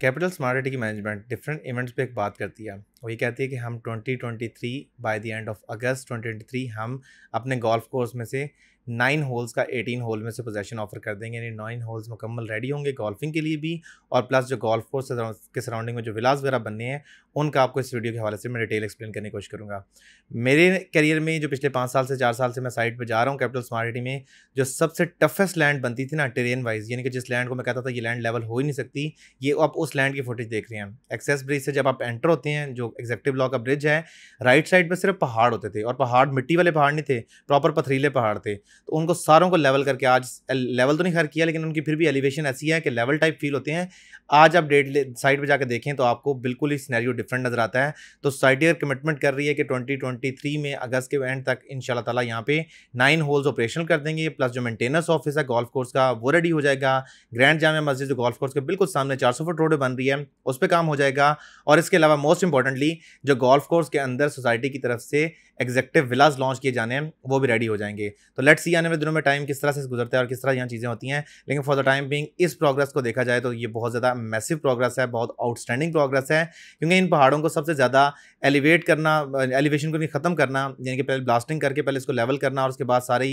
capital smart city की management different events पे एक बात करती है वो ये कहती है कि हम 2023 by the end of August 2023 हम अपने गोल्फ कोर्स में से नाइन होल्स का एटीन होल में से पोजेशन ऑफर कर देंगे यानी नाइन होल्स मुकम्मल रेडी होंगे गोल्फिंग के लिए भी और प्लस जो गोल्फ कोर्स के सराउंडिंग में जो विलास वगैरह बनने हैं उनका आपको इस वीडियो के हवाले से मैं डिटेल एक्सप्लेन करने की कोशिश करूँगा मेरे करियर में जो पिछले पाँच साल से चार साल से मैं साइड पर जा रहा हूँ कैपिटल स्मार्ट सिटी में जो सबसे टफेस्ट लैंड बनती थी ना ट्रेन वाइज यानी कि जिस लैंड को मैं कहता था ये लैंड लेवल हो ही नहीं सकती ये आप उस लैंड की फुटेज देख रहे हैं एक्सेस ब्रिज से जब आप एंटर होते हैं जो एग्जेक्टिव लॉ का ब्रिज है राइट साइड पर सिर्फ पहाड़ होते थे और पहाड़ मिट्टी वाले पहाड़ नहीं थे प्रॉपर पथरीले पहाड़ थे तो उनको सारों को लेवल करके आज लेवल तो नहीं खैर किया लेकिन उनकी फिर भी एलिवेशन ऐसी है कि लेवल टाइप फील होते हैं आज आप डेट साइट पर जाकर देखें तो आपको बिल्कुल ही स्नैरियो डिफरेंट नज़र आता है तो अगर कमिटमेंट कर रही है कि ट्वेंटी में अगस्त के एंड तक इन तला यहाँ पे नाइन होल्स ऑपरेशनल कर देंगे प्लस जो मेंटेनेंस ऑफिस है गोल्फ कोर्स का वो रेडी हो जाएगा ग्रैंड जामा मस्जिद जो गोल्फ कोर्स के बिल्कुल सामने चार सौ फुट रोड बन रही है उस पर काम हो जाएगा और इसके अलावा मोस्ट इंपॉर्टेंटली जो गोल्फ कोर्स के अंदर सोसाइटी की तरफ से एग्जेक्टिव विलाज लॉन्च किए जाने हैं वो भी रेडी हो जाएंगे तो लेट्स सी आने वाले दिनों में टाइम किस तरह से गुजरता है और किस तरह यहाँ चीज़ें होती हैं लेकिन फॉर द टाइम बिंग इस प्रोग्रेस को देखा जाए तो ये बहुत ज़्यादा मैसिव प्रोग्रेस है बहुत आउटस्टैंडिंग प्रोग्रेस है क्योंकि इन पहाड़ों को सबसे ज़्यादा एलिवेट करना एलिवेशन को ख़त्म करना यानी कि पहले ब्लास्टिंग करके पहले इसको लेवल करना और उसके बाद सारी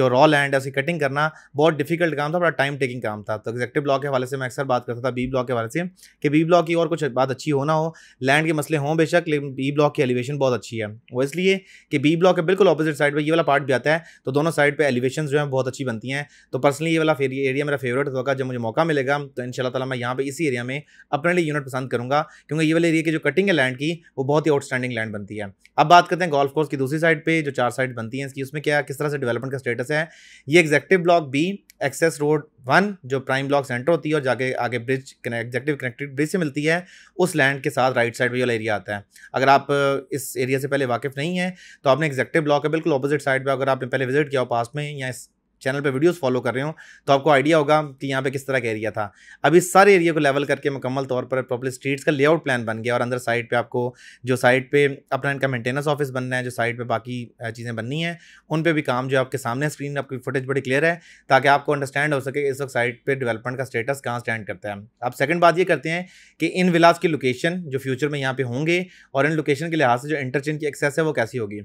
जो रॉ लैंड है उसकी कटिंग करना बहुत डिफिकल्ट काम था बड़ा टाइम टेकिंग काम था तो एग्जेक्टिव ब्लॉक के हवाले से मैं अक्सर बात करता था बी ब्लॉक के हवाले से कि बी ब्लॉक की और कुछ बात अच्छी होना हो लैंड के मसले हों बेशक लेकिन बी ब्लॉक की एलिवेशन बहुत अच्छी है वो इसलिए कि बी ब्लॉक के बिल्कुल अपोजिट साइड पर ये वाला पार्ट भी आता है तो दोनों साइड साइड पे एलिवेशन जो है बहुत अच्छी बनती हैं तो पर्सनली ये वाला एरिया मेरा फेवरेट होगा जब मुझे मौका मिलेगा तो इन ताला मैं यहाँ पे इसी एरिया में अपने लिए यूनिट पसंद करूँगा क्योंकि ये वाले एरिया की जो कटिंग है लैंड की वो बहुत ही आउटस्टैंडिंग लैंड बनती है अब बात करते हैं गोल्फ कोर्स की दूसरी साइड पर जो चार साइड बनती है इसकी उसमें क्या किस तरह से डेवलपमेंट का स्टेटस है ये executive block B access road one जो प्राइम ब्लॉक सेंटर होती है और जाके आगे ब्रिज एग्जेक्टिव कनेक्टेड ब्रिज से मिलती है उस लैंड के साथ राइट साइड वाला एरिया आता है अगर आप uh, इस एरिया से पहले वाकिफ़ नहीं है तो आपने एग्जेक्टिव ब्लॉक के बिल्कुल अपोजिट साइड पर अगर आपने पहले विजिट किया हो पास में या इस चैनल पे वीडियोस फॉलो कर रहे हो तो आपको आइडिया होगा कि यहाँ पे किस तरह का एरिया था अब इस सारे एरिया को लेवल करके मुकम्मल तौर पर पब्लिक स्ट्रीट्स का लेआउट प्लान बन गया और अंदर साइड पर आपको जो साइड पर अपना इनका मेंटेनेंस ऑफिस बनना है जो साइड पर बाकी चीज़ें बननी है उन पर भी काम जो आपके सामने स्क्रीन आपकी फुटेज बड़ी क्लियर है ताकि आपको अंडरस्टैंड हो सके इस वक्त साइड पर डेवलपमेंट का स्टेटस कहाँ स्टैंड करता है आप सेकेंड बात ये करते हैं कि इन विलास की लोकेशन जो फ्यूचर में यहाँ पर होंगे और इन लोकेशन के लिहाज से जो इंटरचेंज की एक्सेस है वो कैसी होगी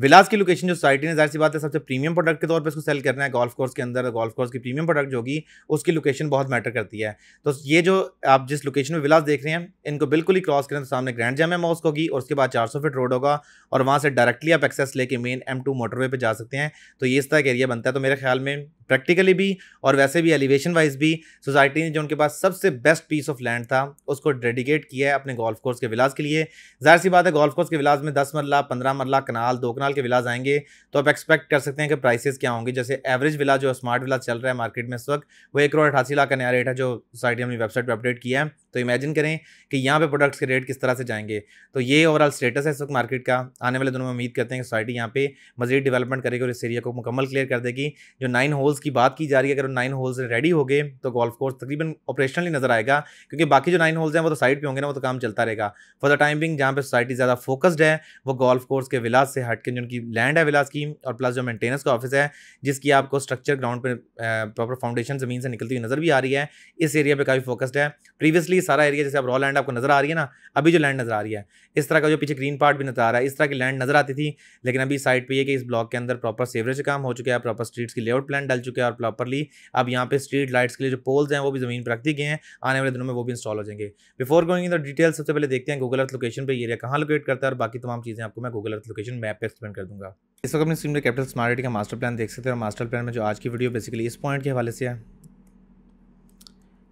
विलास की लोकेशन जो सोसाइटी ने जाहिर सी बात है सबसे प्रीमियम प्रोडक्ट के तौर पर इसको सेल करना है गोल्फ कोर्स के अंदर गोल्फ कोर्स की प्रीमियम प्रोडक्ट जो होगी उसकी लोकेशन बहुत मैटर करती है तो ये जो आप जिस लोकेशन में विलास देख रहे हैं इनको बिल्कुल ही क्रॉस करें तो सामने ग्रैंड जैम हाउस को होगी और उसके बाद चार फीट रोड होगा और वहाँ से डायरेक्टली आप एक्सेस लेके मेन एम मोटरवे पर जा सकते हैं तो ये इस तरह का एरिया बनता है तो मेरे ख्याल में प्रैक्टिकली भी और वैसे भी एलिवेशन वाइज भी सोसाइटी ने जो उनके पास सबसे बेस्ट पीस ऑफ लैंड था उसको डेडिकेट किया है अपने गोल्फ कोर्स के विलाज के लिए जाहिर सी बात है गोल्फ कोर्स के विलाज में दस मरला पंद्रह मरला कनाल दो कनाल के विलाज आएंगे तो आप एक्सपेक्ट कर सकते हैं कि प्राइसेस क्या होंगे जैसे एवरेज विला जो स्मार्ट विलाज चल रहा है मार्केट में इस वक्त वो एक करोड़ अठासी लाख का नया रेट है जो सोसाइटी ने अपनी वेबसाइट पर अपडेट किया है तो इमेजिन करें कि यहाँ पे प्रोडक्ट्स के रेट किस तरह से जाएंगे तो ये ओवरऑल स्टेटस है इस वक्त मार्केट का आने वाले दिनों में उम्मीद करते हैं कि सोसाइटी यहाँ पे मजीद डेवलपमेंट करेगी और इस एरिया को मुकम्मल क्लियर कर देगी जो नाइन होल्स की बात की जा रही है अगर नाइन होल्स रेडी हो गए तो गोल्फ कोर्स तकरीबन ऑपरेशनली नजर आएगा क्योंकि बाकी जो नाइन होल्स हैं वो तो साइड पर होंगे ना वो तो काम चलता रहेगा फॉर द टाइम बिंग जहाँ पर सोसाइटी ज़्यादा फोकस्ड है वो गोल्फ कोर्स के विलास से हट के जो उनकी लैंड है विलास की और प्लस जो मेंटेनेंस का ऑफिस है जिसकी आपको स्ट्रक्चर ग्राउंड पर प्रॉपर फाउंडेशन जमीन से निकलती हुई नज़र भी आ रही है इस एरिया पर काफ़ी फोकस्ड है प्रीवियसली सारा एरिया जैसे आप रॉ लैंड आपको नजर आ रही है ना अभी जो लैंड नजर आ रही है इस तरह का जो पीछे ग्रीन पार्ट भी नजर आ रहा है इस तरह की लैंड नजर आती थी लेकिन अभी साइड पर यह कि इस ब्लॉक के अंदर प्रॉपर सेवरेज काम हो चुका है प्रॉपर स्ट्रीट्स की लेआउट प्लान डल चुके हैं और प्रॉपरली अब यहाँ पे स्ट्रीट लाइट्स के लिए जो पोल्स हैं वो भी जमीन पर रख दिए गए हैं आने वाले दिनों में वो भी इंस्टॉल हो जाएंगे before going in the detail सबसे पहले देखते हैं गूगल अर्थ लोकेशन पर एरिया कहाँ लोकेट करता है और बाकी तमाम चीज़ें आपको मैं गूगल अर्थ लोकेशन मैप पर एक्सप्लेन कर दूँगा इस वक्त अपनी स्क्रीन में कैपिटल स्मार्ट सिटी का मास्टर प्लान देख सकते हैं और मास्टर प्लान में जो आज की वीडियो बेसिकली इस पॉइंट के हवाले से है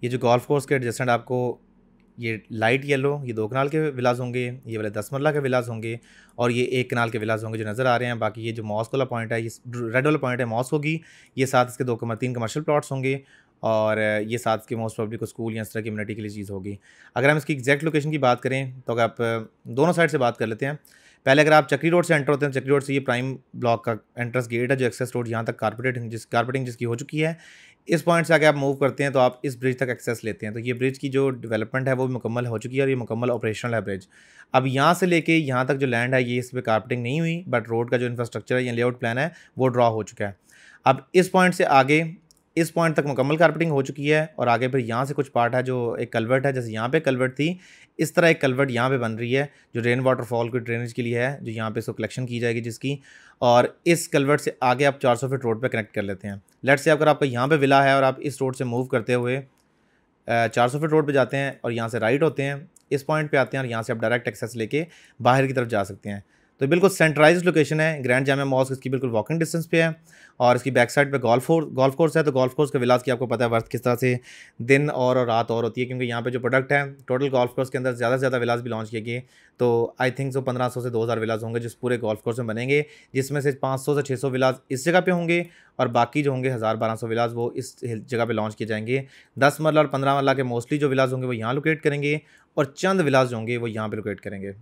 ये जो गोल्फ कोर्स के एडजस्टेंट आपको ये लाइट येलो ये दो कनाल के विलाज होंगे ये वाले दस मरला के विलाज होंगे और ये एक कनाल के विलाज होंगे जो नज़र आ रहे हैं बाकी ये जो मॉस्क वाला पॉइंट है ये रेड वाला पॉइंट है मॉस होगी ये साथ इसके दो कमर तीन कमर्शियल प्लॉट्स होंगे और ये साथ के मोस्ट पब्लिक को स्कूल या इस तरह की कम्युनिटी के लिए चीज़ होगी अगर हम इसकी एग्जैक्ट लोकेशन की बात करें तो अगर आप दोनों साइड से बात कर लेते हैं पहले अगर आप चक्री रोड से एंटर होते हैं तो चक्री रोड से ये प्राइम ब्लॉक का एंट्रेंस गेट है जो एक्सेस रोड यहाँ तक कारपेटिंग जिस कारपेटिंग जिसकी हो चुकी है इस पॉइंट से आगे आप मूव करते हैं तो आप इस ब्रिज तक एक्सेस लेते हैं तो ये ब्रिज की जो डेवलपमेंट है वो मुकम्मल हो चुकी है और ये मुकम्मल ऑपरेशनल है ब्रिज अब यहाँ से लेके यहाँ तक जो लैंड है ये इस पर कारपेटिंग नहीं हुई बट रोड का जो इंफ्रास्ट्रक्चर है या लेआउट प्लान है वो ड्रा हो चुका है अब इस पॉइंट से आगे इस पॉइंट तक मुकम्मल कारपेटिंग हो चुकी है और आगे फिर यहाँ से कुछ पार्ट है जो एक कलवर्ट है जैसे यहाँ पे कलवर्ट थी इस तरह एक कलवर्ट यहाँ पे बन रही है जो रेन वाटर फॉल की ड्रेनेज के लिए है जो यहाँ पे इसको कलेक्शन की जाएगी जिसकी और इस कलवर्ट से आगे आप 400 फीट रोड पे कनेक्ट कर लेते हैं लेट से अगर आपका यहाँ पर विला है और आप इस रोड से मूव करते हुए चार फीट रोड पर जाते हैं और यहाँ से राइट होते हैं इस पॉइंट पर आते हैं और यहाँ से आप डायरेक्ट एक्सेस लेके बाहर की तरफ जा सकते हैं तो बिल्कुल सेंट्रलाइज लोकेशन है ग्रैंड जामा मॉस्क इसकी बिल्कुल वॉकिंग डिस्टेंस पे है और इसकी बैक साइड पे गोल्फ गोल्फ कोर्स है तो गोल्फ कोर्स का विलास की आपको पता है वर्थ किस तरह से दिन और, और रात और होती है क्योंकि यहाँ पे जो प्रोडक्ट है टोटल गोल्फ कोर्स के अंदर ज़्यादा से ज़्यादा विलास भी लॉन्च किए गए तो आई थिंक सो पंद्रह से दो हज़ार विलास होंगे जिस पूरे गोल्फ कोर्स में बनेंगे जिसमें से पाँच से छः सौ विलास इस जगह पर होंगे और बाकी जो होंगे हज़ार बारह सौ विलास वो इस जगह पे लॉन्च किए जाएंगे दस मरला और पंद्रह मरला के मोस्टली जो विलास होंगे वो यहाँ लोकेट करेंगे और चंद विलास जो होंगे वो यहाँ पर लोकेट करेंगे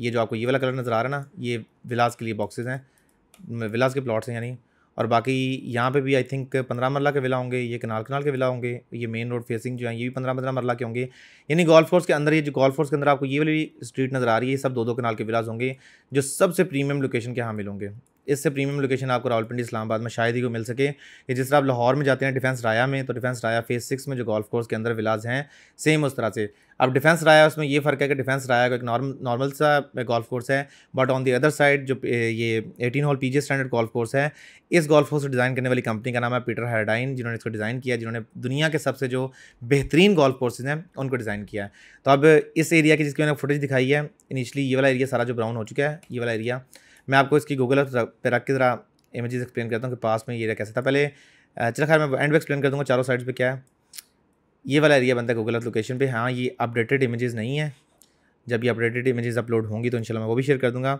ये जो आपको ये वाला कलर नज़र आ रहा है ना ये विलास के लिए बॉक्सेस हैं विलास के प्लॉट्स हैं यानी और बाकी यहाँ पे भी आई थिंक पंद्रह मरला के विला होंगे ये कनाल कनाल के विला होंगे ये मेन रोड फेसिंग जो है ये भी पंद्रह पंद्रह मरला के होंगे यानी गोल्फ कोर्स के अंदर ये जो गोल्फ कोर्स के अंदर आपको ये वाली स्ट्रीट नज़र आ रही है सब दो दो कनाल के विलाज होंगे जो सबसे प्रीमियम लोकेशन के यहाँ मिलोंगे इससे प्रीमियम लोकेशन आपको रावलपिंडी इस्लामाबाद में शायद ही को मिल सके कि जिस तरह आप लाहौर में जाते हैं डिफेंस राया में तो डिफेंस राया फेज़ सिक्स में जो गोल्फ कोर्स के अंदर विलाज हैं सेम उस तरह से अब डिफेंस राया उसमें ये फ़र्क है कि डिफेंस राया का एक नॉर्म नॉर्मल सा गोल्फ कोर्स है but on the other side जो ये eighteen hole P standard golf course है इस गोल्फ कोर्स को डिज़ाइन करने वाली कंपनी का नाम है पीटर हेडाइन जिन्होंने इसको डिज़ाइन किया जिन्होंने दुनिया के सबसे जो बेहतरीन गोल्फ कोर्सेज हैं उनको डिज़ाइन किया है तो अब इस एरिया की जिसकी मैंने फुटेज दिखाई है इनिशली ये वाला एरिया सारा जो ब्राउन हो चुका है ये वाला एरिया मैं आपको इसकी गूगल पर रख के ज़रा इमेज एक्सप्लेन करता हूँ कि पास में ये कैसे था पहले चलो खैर मैं एंड में एक्सप्लेन कर दूँगा चारों साइड्स पे क्या है ये वाला एरिया बनता है गूगल लोकेशन पे हाँ ये अपडेटेड इमेजेस नहीं है जब ये अपडेटेड इमेजेस अपलोड होंगी तो इंशाल्लाह मैं वो भी शेयर कर दूँगा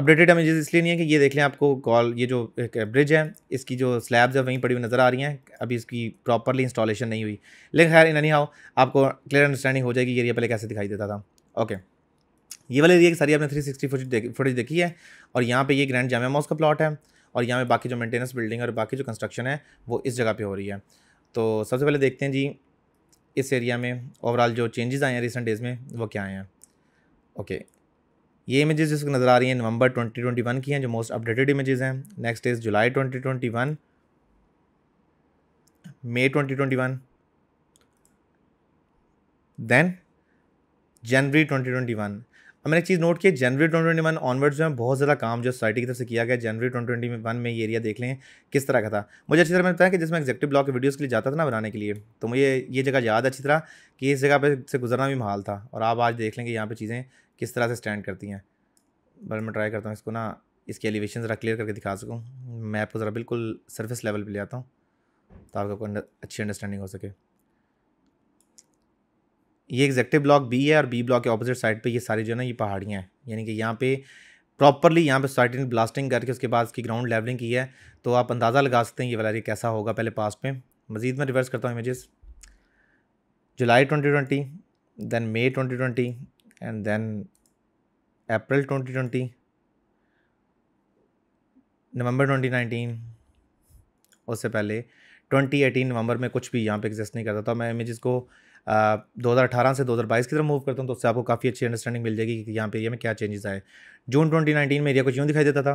अपडेटेड इमेजेस इसलिए नहीं है कि ये देख लें आपको कॉल ये जो एक ब्रिज है इसकी जो स्लैब्स है वहीं पड़ी हुई नज़र आ रही हैं अभी इसकी प्रॉपरली इंस्टॉलेशन नहीं हुई लेकिन खैर इन नहीं आओ आपको क्लियर अंडरस्टैंडिंग हो जाएगी एरिया पहले कैसे दिखाई देता था ओके ये वाले एरिया की सारी आपने 360 सिक्सटी फुटेज फुटेज देखी है और यहाँ पे ये ग्रैंड जामा मॉस का प्लॉट है और यहाँ पे बाकी जो मेंटेनेंस बिल्डिंग और बाकी जो कंस्ट्रक्शन है वो इस जगह पे हो रही है तो सबसे पहले देखते हैं जी इस एरिया में ओवरऑल जो चेंजेस आए हैं रिसेंट डेज़ में वो क्या आए हैं ओके ये इमेजेस जिसको नज़र आ रही हैं नवंबर वन की हैं जो मोस्ट अपडेटेड इमेज़ हैं next is July twenty May one then January one मैंने एक चीज़ नोट की January twenty twenty one onward जो है बहुत ज़्यादा काम जो सोसाइटी की तरफ से किया गया जनवरी ट्वेंटी ट्वेंटी वन में ये एरिया देख लें किस तरह का था मुझे अच्छी तरह पता है कि जिसमें एग्जेक्टिव ब्लॉक के वीडियोज़ के लिए जाता था ना बनाने के लिए तो मुझे ये जगह याद अच्छी तरह कि इस जगह पर से गुजरना भी महाल था और आप आज देख लेंगे यहाँ पर चीज़ें किस तरह से स्टैंड करती हैं बल मैं ट्राई करता हूँ इसको ना इसके एलिवेशन ज़रा क्लियर करके दिखा सकूँ मैं आपको ज़रा बिल्कुल सर्फेस लेवल पर ले आता हूँ तो आपको अच्छी अंडरस्टैंडिंग हो सके ये एग्जेक्टिव ब्लॉक बी है और बी ब्लॉक के अपोजिट साइड पे ये सारी जो है ना ये पहाड़ियाँ हैं यानी कि यहाँ पे प्रॉपरली यहाँ पे साइटिन ब्लास्टिंग करके उसके बाद इसकी ग्राउंड लेवलिंग की है तो आप अंदाज़ा लगा सकते हैं ये वाला एरिया कैसा होगा पहले पास्ट में मजीद मैं रिवर्स करता हूँ images July twenty twenty then May twenty twenty and then April twenty twenty November twenty nineteen उससे पहले ट्वेंटी एटीन नवंबर में कुछ भी यहाँ पे एग्जिस्ट नहीं करता था मैं इमेज़ को दो हजार अठारह से दो हज़ार बाईस की तरफ मूव करता हूँ तो उससे आपको काफ़ी अच्छी अंडरस्टैंडिंग मिल जाएगी कि यहाँ पे एरिया में क्या चेंजेस आए जून ट्वेंटी नाइनटीन में एरिया कुछ यूँ दिखाई देता था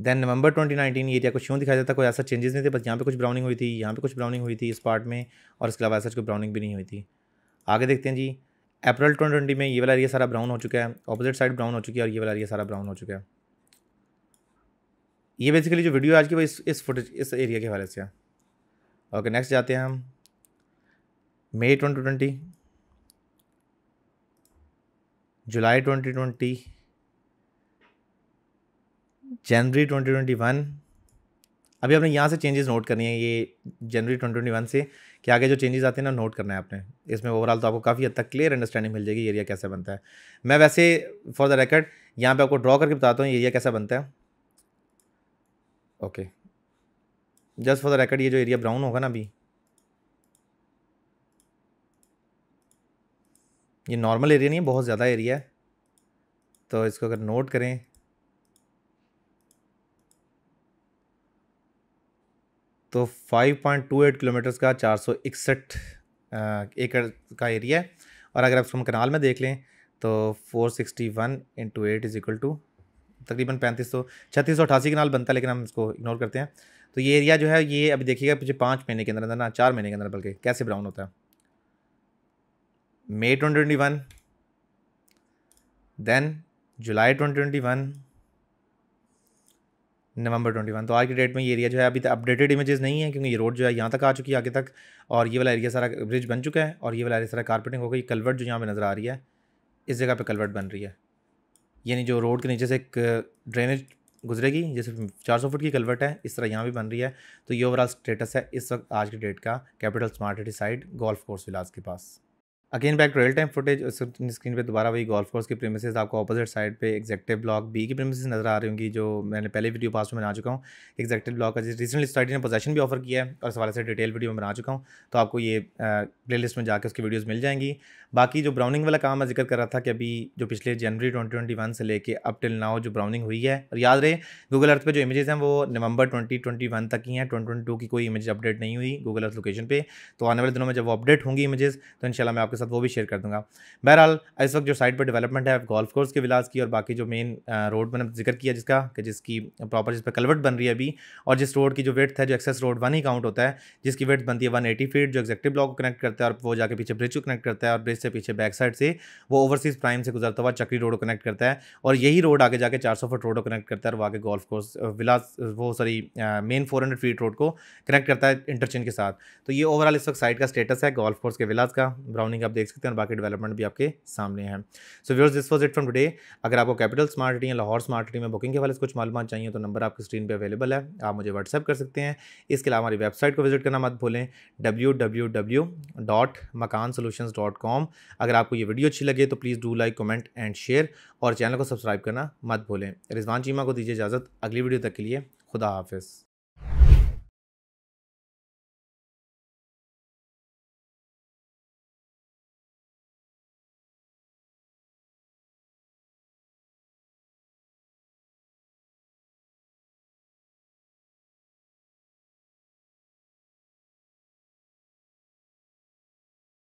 दैन नवंबर ट्वेंटी ये एरिया कुछ यूँ दिखाई देता कोई ऐसा चेंजेस नहीं थे बस यहाँ पे कुछ ब्राउनिंग हुई थी यहाँ पे कुछ ब्राउनिंग हुई थी इस पार्ट में और इसके अलावा ऐसा कोई ब्राउनिंग भी नहीं हुई थी आगे देखते हैं जी अप्रैल ट्वेंटी में ये वाला एरिया सारा ब्राउन हो चुका है अपोजिट साइड ब्राउन हो चुकी है और ये वाला एरिया सारा ब्राउन हो चुका है ये बेसिकली जो वीडियो आज की वो इस इस फुटेज इस एरिया के हवाले से है ओके नेक्स्ट जाते हैं हम May twenty twenty July twenty twenty January twenty twenty one अभी आपने यहाँ से चेंजेस नोट करनी है ये जनवरी ट्वेंटी ट्वेंटी वन से कि आगे जो चेंजेस आते हैं ना नोट करना है आपने इसमें ओवरऑल तो आपको काफ़ी हद तक क्लियर अंडरस्टैंडिंग मिल जाएगी एरिया कैसा बनता है मैं वैसे फॉर द रिकॉर्ड यहाँ पे आपको ड्रॉ करके बताता हूँ एरिया कैसा बनता है okay just for the record ये जो एरिया ब्राउन होगा ना अभी ये नॉर्मल एरिया नहीं है बहुत ज़्यादा एरिया है तो इसको अगर नोट करें तो 5.28 किलोमीटर्स का चार सौ इकसठ एकड़ का एरिया है और अगर आप इसको कनाल में देख लें तो 461 sixty one into eight is equal to तकरीबन पैंतीस सौ छत्तीस सौ अठासी कनाल बनता है लेकिन हम इसको इग्नोर करते हैं तो ये एरिया जो है ये अभी देखिएगा पिछले पाँच महीने के अंदर अंदर ना चार महीने के अंदर बल्कि कैसे ब्राउन होता है May twenty twenty one then July twenty twenty one November one तो आज की डेट में ये एरिया जो है अभी तक अपडेटेड इमेजेस नहीं है क्योंकि ये रोड जो है यहाँ तक आ चुकी है आगे तक और ये वाला एरिया सारा ब्रिज बन चुका है और ये वाला एरिया सारा कारपेटिंग हो गई कलवर्ट जो यहाँ पे नज़र आ रही है इस जगह पे कलवर्ट बन रही है यानी जो रोड के नीचे से एक ड्रेनेज uh, गुजरेगी जैसे चार सौ फुट की कलवर्ट है इस तरह यहाँ भी बन रही है तो ये ओवरऑल स्टेटस है इस वक्त आज की डेट का capital smart city side golf course villas के पास again back real time footage screen पे दोबारा वही गोल्फ कोर्स की प्रेमिसज आपको अपोजिट साइड पे एक्जेक्टिव ब्लॉक बी की प्रेमिसज नजर आ रही होंगी जो मैंने पहले वीडियो पास में बना चुका हूँ एक्जेक्टिव ब्लॉक का जिस रिसेंटली स्टार्टी ने पोजेशन भी ऑफर किया है और सवाल से डिटेल वीडियो में बना चुका हूँ तो आपको ये प्ले लिस्ट में जाकर उसकी वीडियोज़ मिल जाएंगी बाकी जो ब्राउनिंग वाला काम मैं जिक्र कर रहा था कि अभी जो पिछले जनवरी ट्वेंटी ट्वेंटी वन से लेकर अप टिल नाउ जो ब्राउनिंग हुई है और याद रहे गूगल अर्थ पर जो इमेजेस हैं वो नवंबर ट्वेंटी ट्वेंटी वन तक ही हैं ट्वेंटी ट्वेंटी टू की कोई इमेज अपडेट नहीं हुई गूगल अर्थ लोकेशन पर तो आने वाले दिनों में जब वो अपडेट होंगी इमेजेस तो इन मैं आपके साथ वो भी शेयर कर दूंगा बहरहाल इस वक्त जो साइड पर डेवलपमेंट है गोल्फ कोर्स के विलास की और बाकी जो मेन रोड मैंने जिक्र किया जिसका कि जिसकी प्रॉपर जिस पर कलवर्ट बन रही है अभी और जिस रोड की जो वेथ है जो एक्सेस रोड वन ही काउंट होता है जिसकी वेथ बनती है वन एटी फीट जो एक्जेक्टिव ब्लॉक को कनेक्ट करता है और वो जाकर पीछे ब्रिज को कनेक्ट करता है और ब्रिज से पीछे बैक साइड से वो ओवरसीज प्राइम से गुजरता हुआ चक्री रोड को कनेक्ट करता है और यही रोड आगे जाके चार सौ फुट रोड को कनेक्ट करता है और आगे गोल्फ कोर्स विलास वो sorry main four hundred feet road को कनेक्ट करता है इंटरचेंज के साथ तो ये ओवरऑल इस वक्त साइड का स्टेटस है गोल्फ कोर्स के विलास का ब्राउनिंग का आप देख सकते हैं और बाकी डेवलपमेंट भी आपके सामने हैं so viewers this was it from today अगर आपको कैपिटल स्मार्ट सिटी या लाहौर स्मार्ट सिटी में बुकिंग के वाले कुछ मालूम चाहिए तो नंबर आपकी स्क्रीन पर अवेलेबल है आप मुझे व्हाट्सअप कर सकते हैं इसके अलावा हमारी वेबसाइट को विजिट करना मत भूलें W W W dot Makaan dot com अगर आपको ये वीडियो अच्छी लगे तो please do like comment and share और चैनल को सब्सक्राइब करना मत भूलें रिजवान चीमा को दीजिए इजाज़त अगली वीडियो तक के लिए खुदा हाफिज़